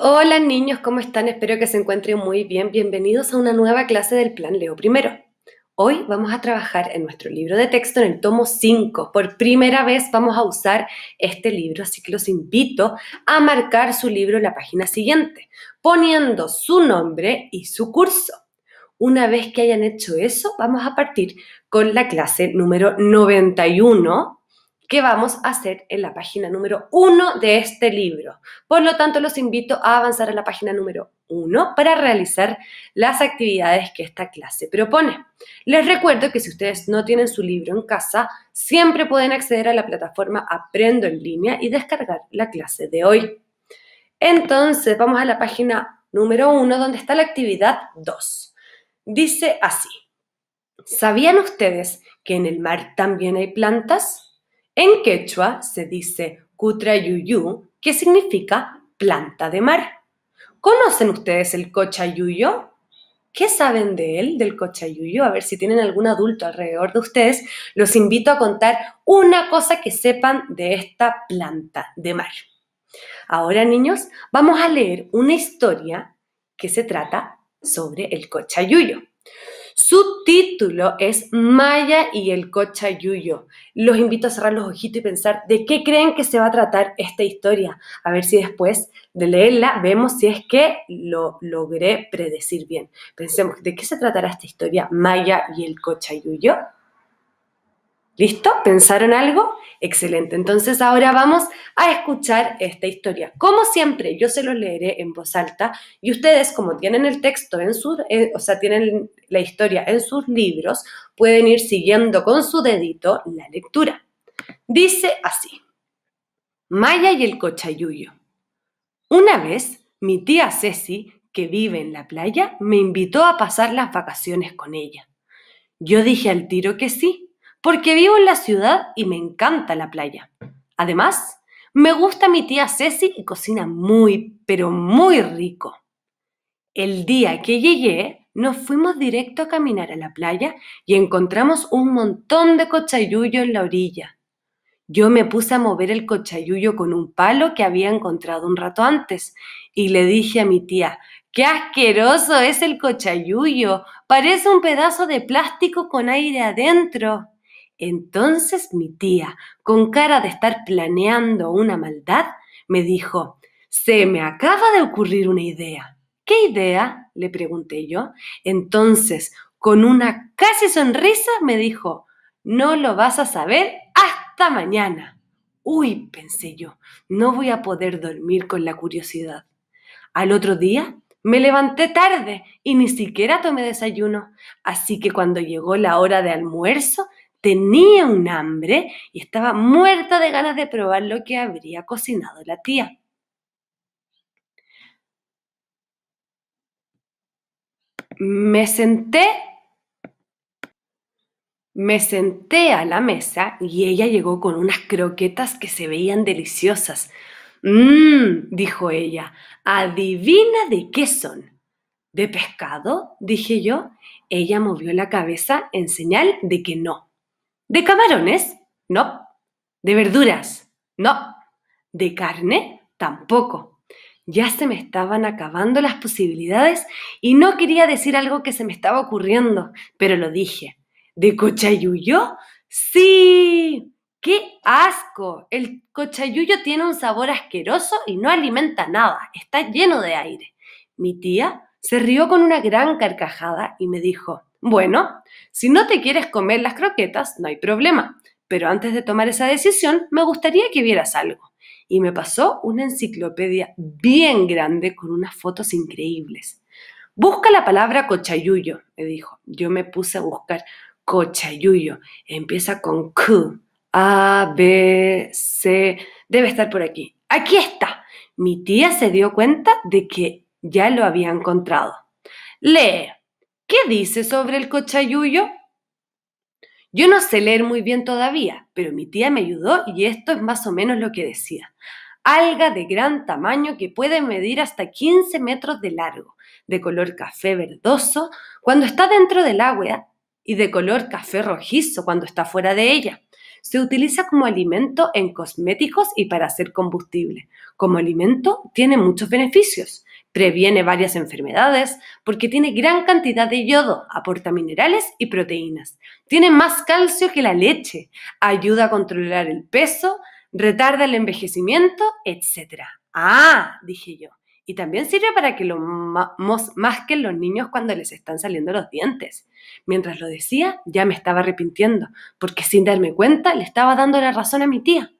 Hola niños, ¿cómo están? Espero que se encuentren muy bien. Bienvenidos a una nueva clase del Plan Leo Primero. Hoy vamos a trabajar en nuestro libro de texto en el tomo 5. Por primera vez vamos a usar este libro, así que los invito a marcar su libro en la página siguiente, poniendo su nombre y su curso. Una vez que hayan hecho eso, vamos a partir con la clase número 91 que vamos a hacer en la página número 1 de este libro. Por lo tanto, los invito a avanzar a la página número 1 para realizar las actividades que esta clase propone. Les recuerdo que si ustedes no tienen su libro en casa, siempre pueden acceder a la plataforma Aprendo en línea y descargar la clase de hoy. Entonces, vamos a la página número 1 donde está la actividad 2. Dice así. ¿Sabían ustedes que en el mar también hay plantas? En quechua se dice cutrayuyú, que significa planta de mar. ¿Conocen ustedes el cochayuyo? ¿Qué saben de él, del cochayuyo? A ver si tienen algún adulto alrededor de ustedes, los invito a contar una cosa que sepan de esta planta de mar. Ahora, niños, vamos a leer una historia que se trata sobre el cochayuyo. Su título es Maya y el cocha yuyo. Los invito a cerrar los ojitos y pensar de qué creen que se va a tratar esta historia. A ver si después de leerla vemos si es que lo logré predecir bien. Pensemos, ¿de qué se tratará esta historia Maya y el cocha yuyo. ¿Listo? ¿Pensaron algo? Excelente. Entonces ahora vamos a escuchar esta historia. Como siempre, yo se lo leeré en voz alta y ustedes, como tienen el texto en su, eh, o sea, tienen la historia en sus libros, pueden ir siguiendo con su dedito la lectura. Dice así. Maya y el cochayuyo. Una vez, mi tía Ceci, que vive en la playa, me invitó a pasar las vacaciones con ella. Yo dije al tiro que sí porque vivo en la ciudad y me encanta la playa. Además, me gusta mi tía Ceci y cocina muy, pero muy rico. El día que llegué, nos fuimos directo a caminar a la playa y encontramos un montón de cochayuyo en la orilla. Yo me puse a mover el cochayuyo con un palo que había encontrado un rato antes y le dije a mi tía, ¡qué asqueroso es el cochayuyo! Parece un pedazo de plástico con aire adentro. Entonces mi tía, con cara de estar planeando una maldad, me dijo, se me acaba de ocurrir una idea. ¿Qué idea? le pregunté yo. Entonces, con una casi sonrisa, me dijo, no lo vas a saber hasta mañana. Uy, pensé yo, no voy a poder dormir con la curiosidad. Al otro día me levanté tarde y ni siquiera tomé desayuno, así que cuando llegó la hora de almuerzo tenía un hambre y estaba muerta de ganas de probar lo que habría cocinado la tía. Me senté, me senté a la mesa y ella llegó con unas croquetas que se veían deliciosas. Mmm, dijo ella, adivina de qué son. ¿De pescado? dije yo. Ella movió la cabeza en señal de que no. ¿De camarones? No. ¿De verduras? No. ¿De carne? Tampoco. Ya se me estaban acabando las posibilidades y no quería decir algo que se me estaba ocurriendo, pero lo dije. ¿De cochayuyo? Sí. ¡Qué asco! El cochayuyo tiene un sabor asqueroso y no alimenta nada, está lleno de aire. Mi tía se rió con una gran carcajada y me dijo, bueno, si no te quieres comer las croquetas, no hay problema, pero antes de tomar esa decisión, me gustaría que vieras algo. Y me pasó una enciclopedia bien grande con unas fotos increíbles. Busca la palabra cochayuyo, me dijo. Yo me puse a buscar cochayuyo. Empieza con Q, A, B, C. Debe estar por aquí. Aquí está. Mi tía se dio cuenta de que ya lo había encontrado. Lee, ¿Qué dice sobre el cochayuyo? Yo no sé leer muy bien todavía, pero mi tía me ayudó y esto es más o menos lo que decía. Alga de gran tamaño que puede medir hasta 15 metros de largo, de color café verdoso cuando está dentro del agua y de color café rojizo cuando está fuera de ella. Se utiliza como alimento en cosméticos y para hacer combustible. Como alimento tiene muchos beneficios. Previene varias enfermedades porque tiene gran cantidad de yodo, aporta minerales y proteínas. Tiene más calcio que la leche, ayuda a controlar el peso, retarda el envejecimiento, etc. Ah, dije yo, y también sirve para que lo masquen los niños cuando les están saliendo los dientes. Mientras lo decía, ya me estaba arrepintiendo, porque sin darme cuenta le estaba dando la razón a mi tía.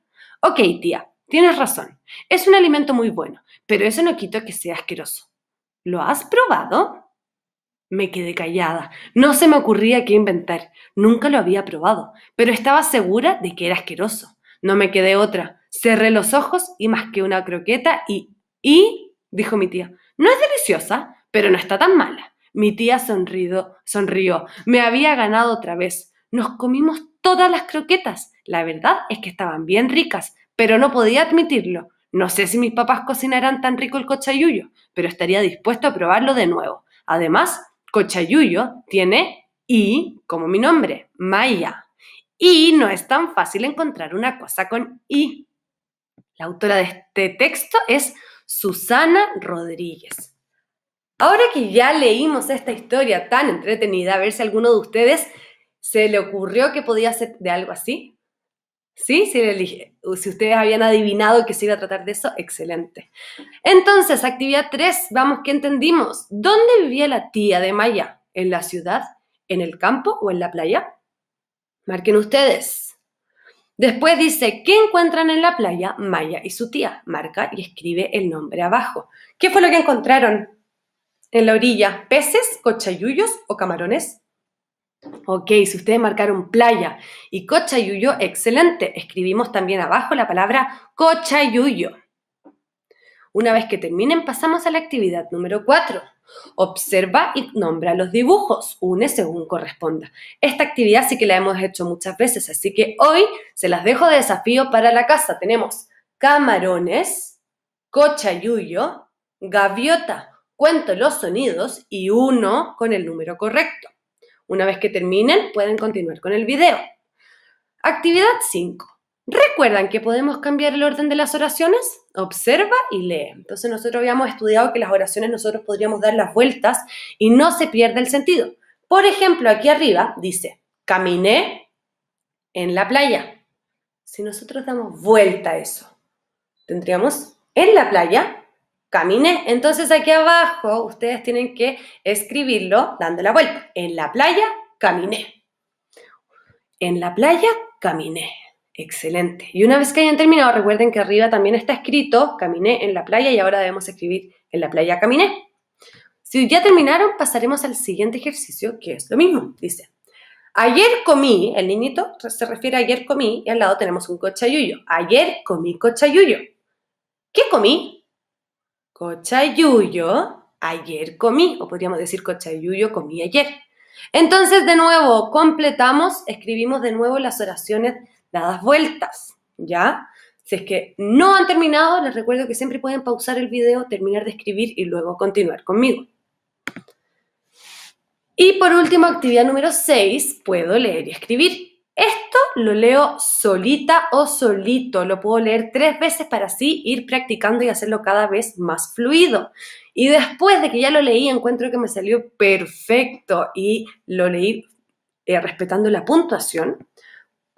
Ok, tía, tienes razón. Es un alimento muy bueno, pero eso no quita que sea asqueroso. ¿Lo has probado? Me quedé callada. No se me ocurría qué inventar. Nunca lo había probado, pero estaba segura de que era asqueroso. No me quedé otra. Cerré los ojos y más que una croqueta y... y dijo mi tía. No es deliciosa, pero no está tan mala. Mi tía sonrido, sonrió. Me había ganado otra vez. Nos comimos todas las croquetas. La verdad es que estaban bien ricas, pero no podía admitirlo. No sé si mis papás cocinarán tan rico el cochayuyo, pero estaría dispuesto a probarlo de nuevo. Además, cochayuyo tiene I como mi nombre, Maya. Y no es tan fácil encontrar una cosa con I. La autora de este texto es Susana Rodríguez. Ahora que ya leímos esta historia tan entretenida, a ver si alguno de ustedes se le ocurrió que podía ser de algo así. ¿Sí? Si, si ustedes habían adivinado que se iba a tratar de eso, excelente. Entonces, actividad 3, vamos, ¿qué entendimos? ¿Dónde vivía la tía de Maya? ¿En la ciudad? ¿En el campo o en la playa? Marquen ustedes. Después dice, ¿qué encuentran en la playa? Maya y su tía. Marca y escribe el nombre abajo. ¿Qué fue lo que encontraron en la orilla? ¿Peces, cochayullos o camarones? Ok, si ustedes marcaron playa y cochayullo, excelente. Escribimos también abajo la palabra cochayuyo. Una vez que terminen, pasamos a la actividad número 4. Observa y nombra los dibujos, une según corresponda. Esta actividad sí que la hemos hecho muchas veces, así que hoy se las dejo de desafío para la casa. Tenemos camarones, cochayuyo, gaviota. Cuento los sonidos y uno con el número correcto. Una vez que terminen, pueden continuar con el video. Actividad 5. ¿Recuerdan que podemos cambiar el orden de las oraciones? observa y lee. Entonces nosotros habíamos estudiado que las oraciones nosotros podríamos dar las vueltas y no se pierde el sentido. Por ejemplo, aquí arriba dice, caminé en la playa. Si nosotros damos vuelta a eso, tendríamos en la playa, caminé. Entonces aquí abajo ustedes tienen que escribirlo dando la vuelta. En la playa, caminé. En la playa, caminé. Excelente. Y una vez que hayan terminado, recuerden que arriba también está escrito caminé en la playa y ahora debemos escribir en la playa caminé. Si ya terminaron, pasaremos al siguiente ejercicio, que es lo mismo. Dice, ayer comí, el niñito se refiere a ayer comí, y al lado tenemos un cochayuyo. Ayer comí cochayuyo. ¿Qué comí? Cochayuyo, ayer comí, o podríamos decir cochayuyo comí ayer. Entonces, de nuevo, completamos, escribimos de nuevo las oraciones dadas vueltas, ¿ya? Si es que no han terminado, les recuerdo que siempre pueden pausar el video, terminar de escribir y luego continuar conmigo. Y por último, actividad número 6, puedo leer y escribir. Esto lo leo solita o solito. Lo puedo leer tres veces para así ir practicando y hacerlo cada vez más fluido. Y después de que ya lo leí, encuentro que me salió perfecto y lo leí eh, respetando la puntuación.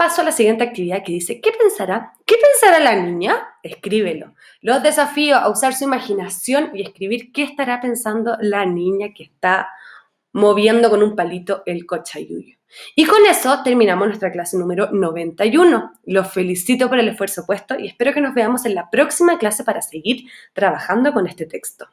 Paso a la siguiente actividad que dice, ¿qué pensará? ¿Qué pensará la niña? Escríbelo. Los desafío a usar su imaginación y escribir qué estará pensando la niña que está moviendo con un palito el cochayuyo. Y con eso terminamos nuestra clase número 91. Los felicito por el esfuerzo puesto y espero que nos veamos en la próxima clase para seguir trabajando con este texto.